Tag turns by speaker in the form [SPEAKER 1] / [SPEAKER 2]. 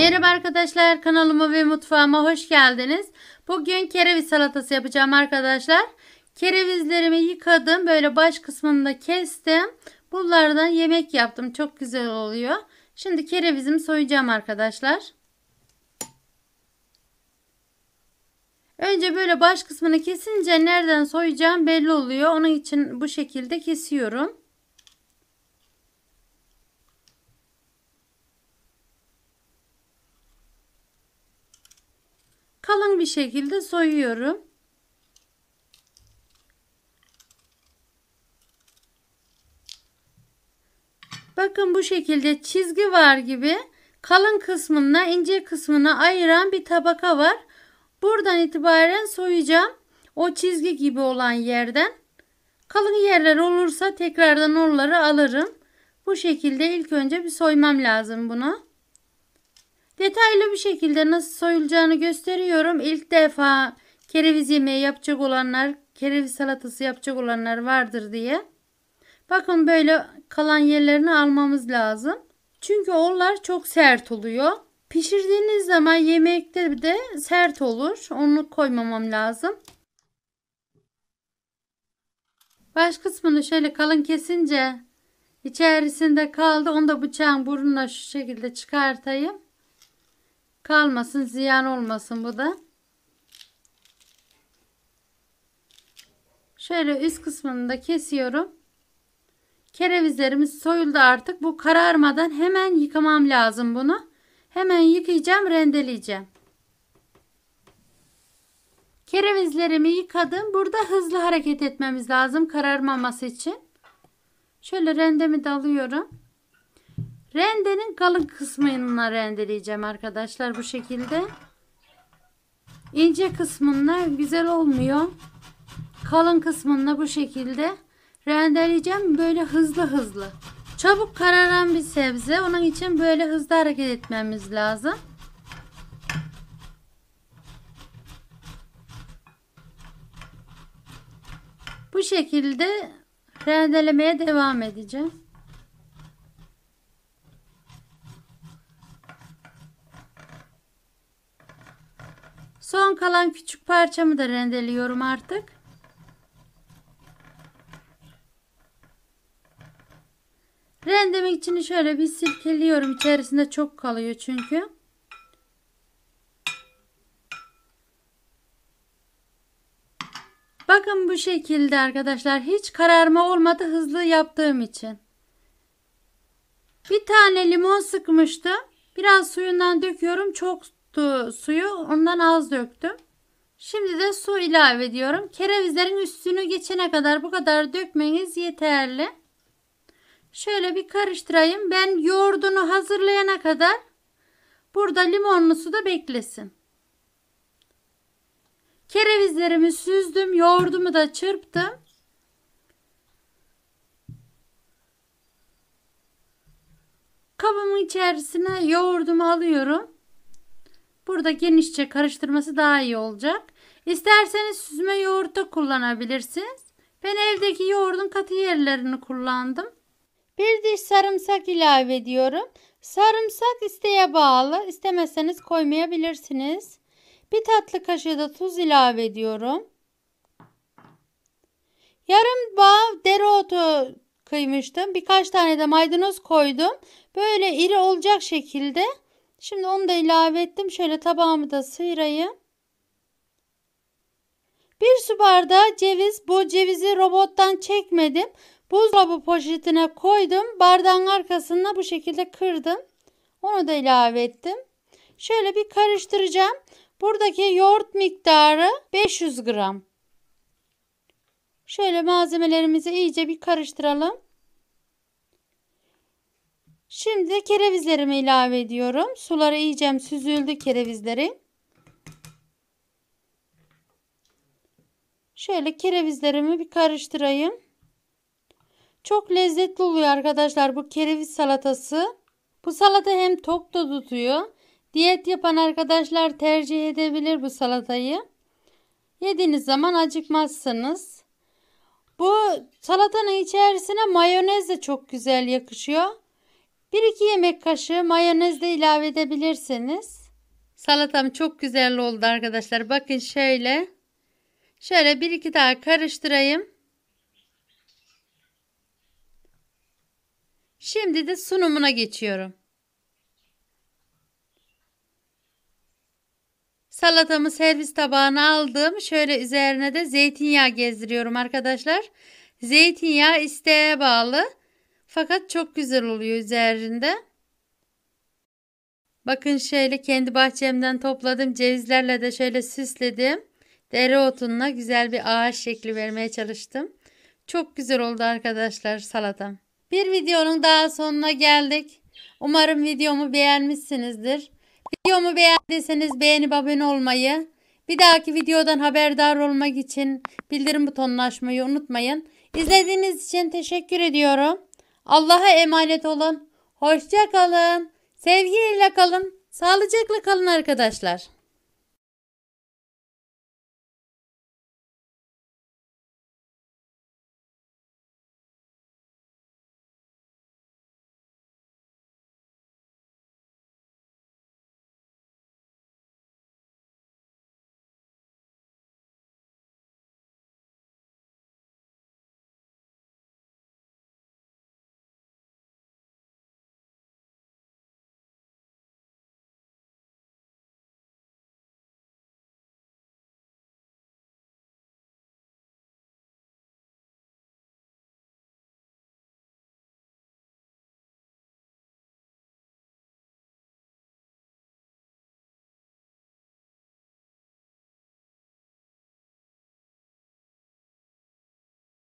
[SPEAKER 1] Merhaba arkadaşlar kanalıma ve mutfağıma hoş geldiniz. Bugün kereviz salatası yapacağım arkadaşlar. Kerevizlerimi yıkadım. Böyle baş kısmını da kestim. Bunlardan yemek yaptım. Çok güzel oluyor. Şimdi kerevizimi soyacağım arkadaşlar. Önce böyle baş kısmını kesince nereden soyacağım belli oluyor. Onun için bu şekilde kesiyorum. kalın bir şekilde soyuyorum. Bakın bu şekilde çizgi var gibi kalın kısmına ince kısmına ayıran bir tabaka var. Buradan itibaren soyacağım. O çizgi gibi olan yerden. Kalın yerler olursa tekrardan onları alırım. Bu şekilde ilk önce bir soymam lazım bunu. Detaylı bir şekilde nasıl soyulacağını gösteriyorum. İlk defa kereviz yemeği yapacak olanlar, kereviz salatası yapacak olanlar vardır diye. Bakın böyle kalan yerlerini almamız lazım. Çünkü onlar çok sert oluyor. Pişirdiğiniz zaman yemekte de sert olur. Onu koymamam lazım. Baş kısmını şöyle kalın kesince içerisinde kaldı. Onu da bıçağın burnuna şu şekilde çıkartayım. Kalmasın ziyan olmasın bu da. Şöyle üst kısmını da kesiyorum. Kerevizlerimiz soyuldu artık. Bu kararmadan hemen yıkamam lazım bunu. Hemen yıkayacağım, rendeleyeceğim. Kerevizlerimi yıkadım. Burada hızlı hareket etmemiz lazım kararmaması için. Şöyle rendemi de alıyorum. Rendenin kalın kısmını rendeleyeceğim arkadaşlar bu şekilde. İnce kısmında güzel olmuyor. Kalın kısmında bu şekilde rendeleyeceğim. Böyle hızlı hızlı. Çabuk kararan bir sebze. Onun için böyle hızlı hareket etmemiz lazım. Bu şekilde rendelemeye devam edeceğim. son kalan küçük parçamı da rendeliyorum artık. Rendemek için şöyle bir silkeliyorum. İçerisinde çok kalıyor çünkü. Bakın bu şekilde arkadaşlar. Hiç kararma olmadı hızlı yaptığım için. Bir tane limon sıkmıştım. Biraz suyundan döküyorum. Çok tuttuğu suyu ondan az döktüm. Şimdi de su ilave ediyorum. Kerevizlerin üstünü geçene kadar bu kadar dökmeniz yeterli. Şöyle bir karıştırayım. Ben yoğurdunu hazırlayana kadar burada limonlu su da beklesin. Kerevizlerimi süzdüm. Yoğurdumu da çırptım. Kabımın içerisine yoğurdumu alıyorum. Burada genişçe karıştırması daha iyi olacak. İsterseniz süzme yoğurtta kullanabilirsiniz. Ben evdeki yoğurdun katı yerlerini kullandım. Bir diş sarımsak ilave ediyorum. Sarımsak isteğe bağlı. İstemezseniz koymayabilirsiniz. Bir tatlı kaşığı da tuz ilave ediyorum. Yarım bağ dereotu kıymıştım. Birkaç tane de maydanoz koydum. Böyle iri olacak şekilde Şimdi onu da ilave ettim. Şöyle tabağımı da sıyırayım. Bir su bardağı ceviz. Bu cevizi robottan çekmedim. Buzdolabı poşetine koydum. Bardağın arkasında bu şekilde kırdım. Onu da ilave ettim. Şöyle bir karıştıracağım. Buradaki yoğurt miktarı 500 gram. Şöyle malzemelerimizi iyice bir karıştıralım. Şimdi kerevizlerimi ilave ediyorum. Sulara iyice süzüldü kerevizlerim. Şöyle kerevizlerimi bir karıştırayım. Çok lezzetli oluyor arkadaşlar bu kereviz salatası. Bu salata hem tok da tutuyor. Diyet yapan arkadaşlar tercih edebilir bu salatayı. Yediğiniz zaman acıkmazsınız. Bu salatanın içerisine mayonez de çok güzel yakışıyor. 1 iki yemek kaşığı mayonez de ilave edebilirsiniz. Salatam çok güzel oldu arkadaşlar. Bakın şöyle. Şöyle bir iki daha karıştırayım. Şimdi de sunumuna geçiyorum. Salatamı servis tabağına aldım. Şöyle üzerine de zeytinyağı gezdiriyorum arkadaşlar. Zeytinyağı isteğe bağlı. Fakat çok güzel oluyor üzerinde. Bakın şöyle kendi bahçemden topladım. Cevizlerle de şöyle süsledim. Dereotunla güzel bir ağaç şekli vermeye çalıştım. Çok güzel oldu arkadaşlar salatam. Bir videonun daha sonuna geldik. Umarım videomu beğenmişsinizdir. Videomu beğendiyseniz beğenip abone olmayı, bir dahaki videodan haberdar olmak için bildirim butonunu açmayı unutmayın. İzlediğiniz için teşekkür ediyorum. Allah'a emanet olun. Hoşça kalın. Sevgiyle kalın. Sağlıcakla kalın arkadaşlar.